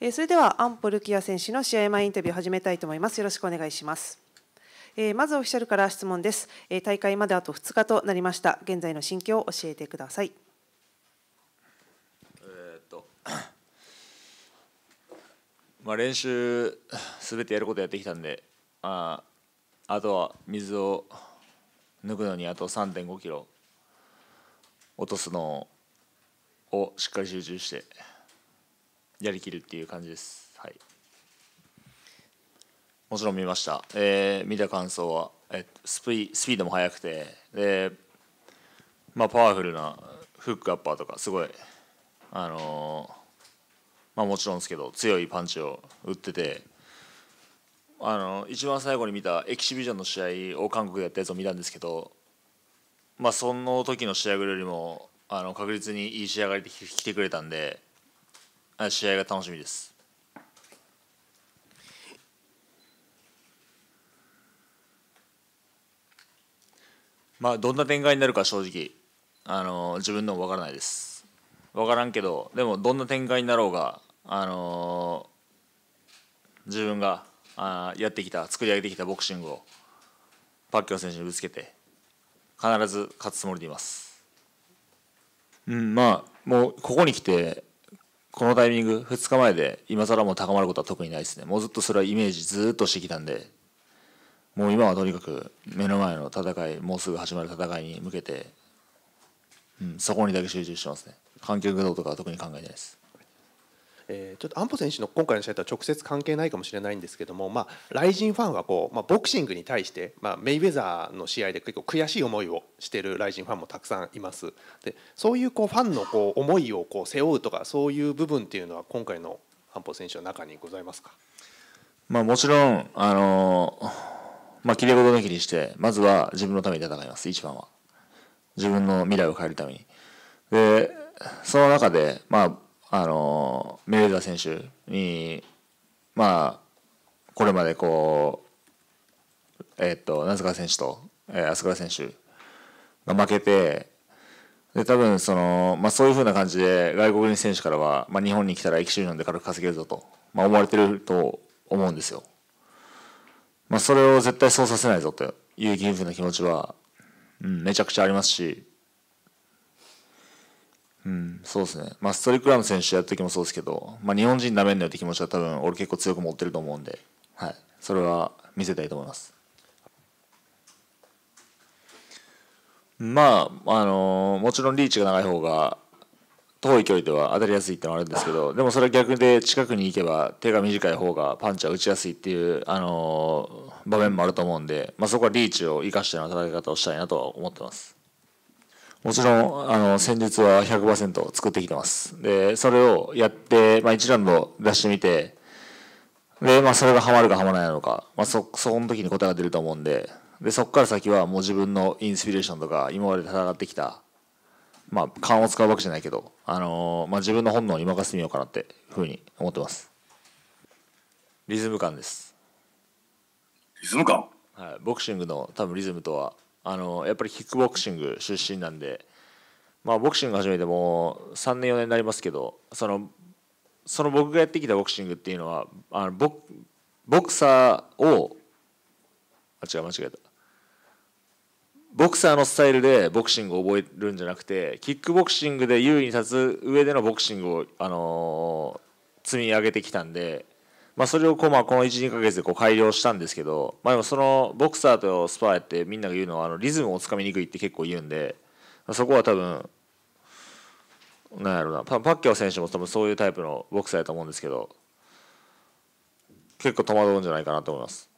えそれではアンポルキア選手の試合前インタビューを始めたいと思います。よろしくお願いします。えまずオフィシャルから質問です、え大会まであと2日となりました。現在の心境を教えてください。えー、っと、まあ、練習すべてやることやってきたんで、ああとは水を抜くのにあと3.5キロ落とすのをしっかり集中して。やりきるっていう感じです。はい、もちろん見ました、えー、見た感想は、えスピスピードも速くてで、まあ、パワフルなフックアッパーとかすごい、あのー、まあ、もちろんですけど強いパンチを打ってて。あの一番最後に見たエキシビジョンの試合を韓国でやったやつを見たんですけど、まあ、その時の仕上がりよりもあの確実にいい仕上がりで来てくれたんで試合が楽しみです。まあ、どんな展開になるか正直、あの自分でも分からないです。分からんけど、でもどんな展開になろうが、あの自分があやってきた、作り上げてきたボクシングを、パッキョン選手にぶつけて、必ず勝つつもりでいます。うん、まあ、もうここに来て、このタイミング2日前で今更も高まることは特にないですねもうずっとそれはイメージずっとしてきたんでもう今はとにかく目の前の戦いもうすぐ始まる戦いに向けて、うん、そこにだけ集中してますね観客どうとかは特に考えてないですえー、ちょっと安保選手の今回の試合とは直接関係ないかもしれないんですけども、まあ、ライジンファンはこう、まあ、ボクシングに対して、まあ、メイウェザーの試合で結構悔しい思いをしているライジンファンもたくさんいますでそういうこうファンのこう思いをこう背負うとかそういう部分っていうのは今回の安保選手の中にございますか、まあ、もちろん、あのまあ、きれい事抜きにしてまずは自分のために戦います一番は自分の未来を変えるためにでその中で、まああのメルーザ選手にまあこれまでこうえっ、ー、と名塚選手と、えー、浅倉選手が負けてで多分その、まあ、そういうふうな感じで外国人選手からは、まあ、日本に来たら1周んで軽く稼げるぞと、まあ、思われてると思うんですよ。まあ、それを絶対そうさせないぞというふうな気持ちは、うん、めちゃくちゃありますしそうですね、まあ、ストリクラム選手やった時もそうですけど、まあ、日本人なめんのよって気持ちは多分俺結構強く持ってると思うんで、はい、それは見せたいと思います。まあ、あのー、もちろんリーチが長い方が遠い距離では当たりやすいってのはあるんですけどでもそれは逆で近くに行けば手が短い方がパンチは打ちやすいっていう、あのー、場面もあると思うんで、まあ、そこはリーチを生かしたような戦い方をしたいなとは思ってます。もちろん、あの、戦術は100%作ってきてます。で、それをやって、まあ、1ラウンド出してみて、で、まあ、それがハマるかハマらないのか、まあ、そ、その時に答えが出ると思うんで、で、そこから先はもう自分のインスピレーションとか、今まで戦ってきた、まあ、勘を使うわけじゃないけど、あのー、まあ、自分の本能に任せてみようかなって、ふうに思ってます。リズム感です。リズム感はい、ボクシングの多分リズムとはあのやっぱりキックボクシング出身なんで、まあ、ボクシング始めてもう3年4年になりますけどそのその僕がやってきたボクシングっていうのはあのボボクサーをあ違う間違えたボクサーのスタイルでボクシングを覚えるんじゃなくてキックボクシングで優位に立つ上でのボクシングを、あのー、積み上げてきたんでまあ、それをこうまあこの12ヶ月でこう改良したんですけど、まあ、でもそのボクサーとスパーやってみんなが言うのはあのリズムをつかみにくいって結構言うんでそこは多分なんやろうなパパッキャオ選手も多分そういうタイプのボクサーやと思うんですけど結構戸惑うんじゃないかなと思います。